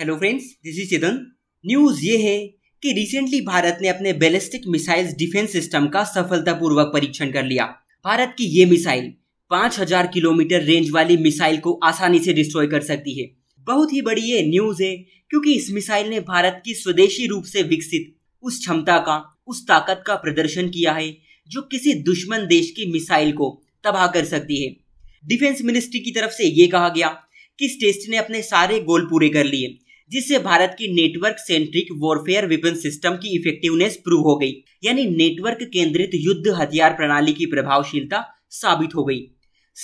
hello friends this is Chetan news ये है कि रिसेंटली भारत ने अपने बैलिस्टिक मिसाइल्स डिफेंस सिस्टम का सफलतापूर्वक परीक्षण कर लिया भारत की ये मिसाइल 5000 किलोमीटर रेंज वाली मिसाइल को आसानी से डिस्ट्रॉय कर सकती है बहुत ही बड़ी ये न्यूज़ है क्योंकि इस मिसाइल ने भारत की स्वदेशी रूप से विकसित उस क्षमता का उस ताकत का प्रदर्शन किया है जो किसी दुश्मन देश की मिसाइल को तबाह कर सकती है डिफेंस मिनिस्ट्री की तरफ से ये कहा गया कि इस टेस्ट ने अपने सारे गोल पूरे कर लिए जिससे भारत की network centric warfare weapon system की इफेक्टिवनेस प्रूव हो गई यानी नेटवर्क केंद्रित युद्ध हथियार प्रणाली की प्रभावशीलता साबित हो गई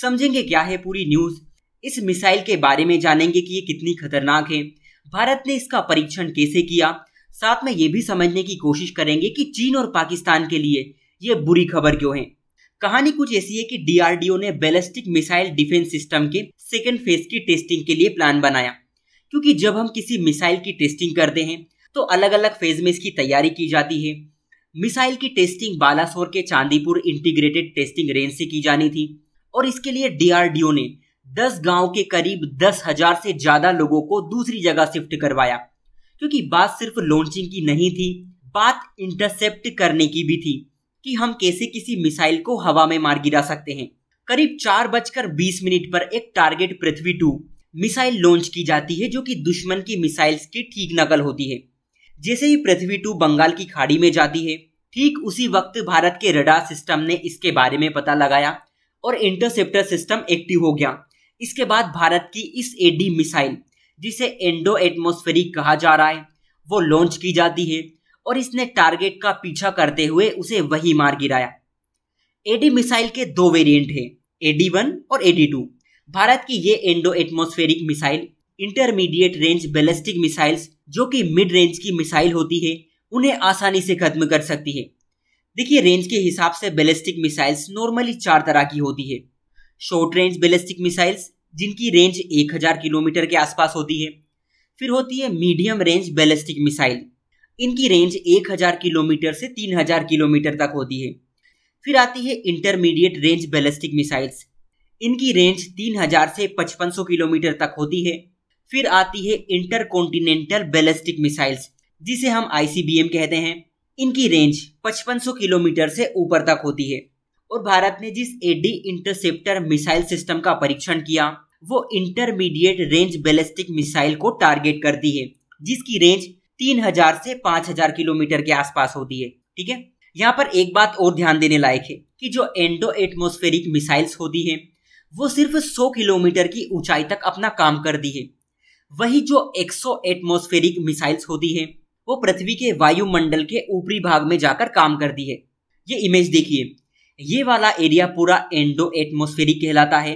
समझेंगे क्या है पूरी न्यूज इस मिसाइल के बारे में जानेंगे कि ये कितनी खतरनाक है भारत ने इसका परीक्षण कैसे किया साथ में ये भी समझने की कोशिश करेंगे कि चीन और पाकिस्तान के लिए ये बुरी खबर क्यों है कहानी कुछ ऐसी है कि डीआरडीओ ने बैलिस्टिक मिसाइल डिफेंस सिस्टम के सेकेंड फेज की टेस्टिंग के लिए प्लान बनाया क्योंकि जब हम किसी मिसाइल की टेस्टिंग करते हैं तो अलग अलग फेज में इसकी तैयारी की जाती है मिसाइल की टेस्टिंग बालासोर के चांदीपुर इंटीग्रेटेड टेस्टिंग रेंज से की जानी थी और इसके लिए डीआरडीओ ने 10 गांव के करीब दस से ज्यादा लोगों को दूसरी जगह शिफ्ट करवाया क्योंकि बात सिर्फ लॉन्चिंग की नहीं थी बात इंटरसेप्ट करने की भी थी कि हम कैसे किसी मिसाइल को हवा में मार गिरा सकते हैं करीब चार बजकर बीस मिनट पर एक target Prithvi two missile launch की जाती है जो कि दुश्मन की मिसाइल्स की ठीक नकल होती है जैसे ही पृथ्वी टू बंगाल की खाड़ी में जाती है ठीक उसी वक्त भारत के रडार सिस्टम ने इसके बारे में पता लगाया और इंटरसेप्टर सिस्टम एक्टिव हो गया इसके बाद भारत की इस एडी मिसाइल जिसे एंडो एटमोस्फेरिक कहा जा रहा है वो लॉन्च की जाती है और इसने टारगेट का पीछा करते हुए उसे वही मार गिराया एडी मिसाइल के दो वेरिएंट हैं एडी वन और एडी टू भारत की ये endo atmospheric missile intermediate range ballistic missiles जो कि मिड रेंज की मिसाइल होती है उन्हें आसानी से खत्म कर सकती है देखिए रेंज के हिसाब से बैलिस्टिक मिसाइल्स नॉर्मली चार तरह की होती है शॉर्ट रेंज बैलिस्टिक मिसाइल्स जिनकी रेंज 1000 किलोमीटर के आसपास होती है फिर होती है मीडियम रेंज बैलिस्टिक मिसाइल इनकी रेंज 1000 किलोमीटर से 3000 किलोमीटर तक होती है फिर आती है इंटरमीडिएट रेंज बैलिस्टिक मिसाइल्स इनकी रेंज 3000 से 5500 किलोमीटर तक होती है फिर आती है इंटर कॉन्टिनेंटल बैलिस्टिक मिसाइल्स जिसे हम आईसीबीएम कहते हैं इनकी रेंज 5500 किलोमीटर से ऊपर तक होती है और भारत ने जिस एडी इंटरसेप्टर मिसाइल सिस्टम का परीक्षण किया वो इंटरमीडिएट रेंज बैलिस्टिक मिसाइल को टारगेट करती है जिसकी रेंज 3000 से 5000 किलोमीटर के आसपास होती है ठीक है यहाँ पर एक बात और ध्यान देने लायक है कि जो एंडो एटमोस्फेरिक मिसाइल्स होती हैं वो सिर्फ 100 किलोमीटर की ऊंचाई तक अपना काम करती है वही जो 100 एटमोस्फेरिक मिसाइल्स होती है वो पृथ्वी के वायुमंडल के ऊपरी भाग में जाकर काम करती है ये इमेज देखिए ये वाला एरिया पूरा एंडो एटमोस्फेरिक कहलाता है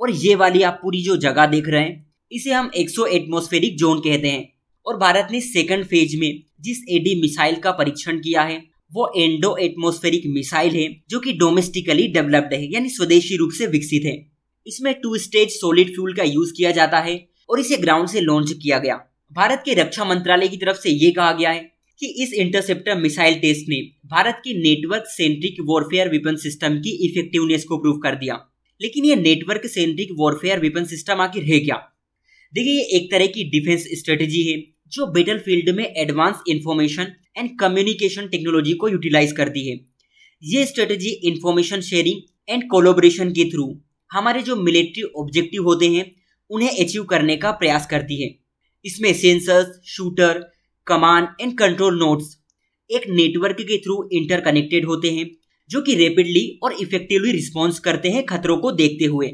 और ये वाली आप पूरी जो जगह देख रहे हैं इसे हम 100 एटमोस्फेरिक जोन कहते हैं और भारत ने सेकंड फेज में जिस एडी मिसाइल का परीक्षण किया है वो एंडो एटमोस्फेरिक मिसाइल है जो कि डोमेस्टिकली डेवलप्ड है यानी स्वदेशी रूप से विकसित है इसमें टू स्टेज सोलिड फ्यूल का यूज किया जाता है और इसे ग्राउंड से लॉन्च किया गया भारत के रक्षा मंत्रालय की तरफ से ये कहा गया है कि इस इंटरसेप्टर मिसाइल टेस्ट ने भारत की network centric warfare weapon system की इफेक्टिवनेस को प्रूव कर दिया लेकिन ये network centric warfare weapon system आखिर है क्या देखिए ये एक तरह की डिफेंस स्ट्रेटेजी है जो बैटल फील्ड में advance information and communication technology को यूटिलाइज करती है ये strategy information sharing and collaboration के थ्रू हमारे जो मिलिट्री ऑब्जेक्टिव होते हैं उन्हें अचीव करने का प्रयास करती है इसमें sensors shooter command and control nodes एक नेटवर्क के थ्रू इंटरकनेक्टेड होते हैं जो कि रेपिडली और इफेक्टिवली रिस्पॉन्स करते हैं खतरों को देखते हुए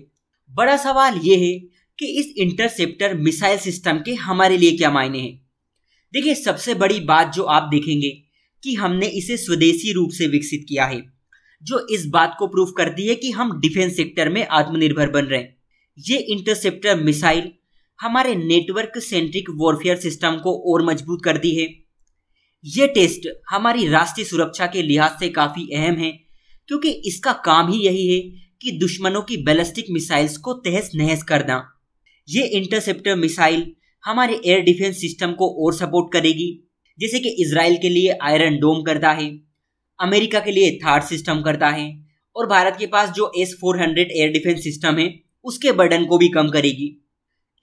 बड़ा सवाल ये है कि इस इंटरसेप्टर मिसाइल सिस्टम के हमारे लिए क्या मायने हैं देखिए सबसे बड़ी बात जो आप देखेंगे कि हमने इसे स्वदेशी रूप से विकसित किया है जो इस बात को प्रूव करती है कि हम डिफेंस सेक्टर में आत्मनिर्भर बन रहे हैं ये इंटरसेप्टर मिसाइल हमारे नेटवर्क सेंट्रिक वॉरफेयर सिस्टम को और मजबूत कर दी है ये टेस्ट हमारी राष्ट्रीय सुरक्षा के लिहाज से काफ़ी अहम है क्योंकि इसका काम ही यही है कि दुश्मनों की बैलिस्टिक मिसाइल्स को तहस नहस करना ये इंटरसेप्टर मिसाइल हमारे एयर डिफेंस सिस्टम को और सपोर्ट करेगी जैसे कि इसराइल के लिए आयरन डोम करता है अमेरिका के लिए थार सिस्टम करता है और भारत के पास जो S four hundred air defence system है उसके बर्डन को भी कम करेगी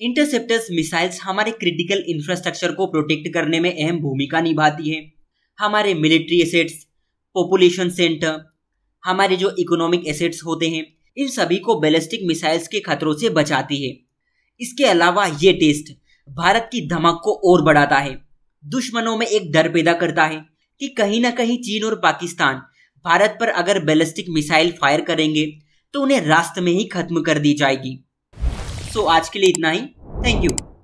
इंटरसेप्टर्स मिसाइल्स हमारे क्रिटिकल इंफ्रास्ट्रक्चर को प्रोटेक्ट करने में अहम भूमिका निभाती है हमारे मिलिट्री एसेट्स पॉपुलेशन सेंटर हमारे जो इकोनॉमिक एसेट्स होते हैं इन सभी को बैलिस्टिक मिसाइल्स के खतरों से बचाती है इसके अलावा ये टेस्ट भारत की धमक को और बढ़ाता है दुश्मनों में एक डर पैदा करता है कि कहीं ना कहीं चीन और पाकिस्तान भारत पर अगर बैलिस्टिक मिसाइल फायर करेंगे तो उन्हें रास्ते में ही खत्म कर दी जाएगी सो so, आज के लिए इतना ही थैंक यू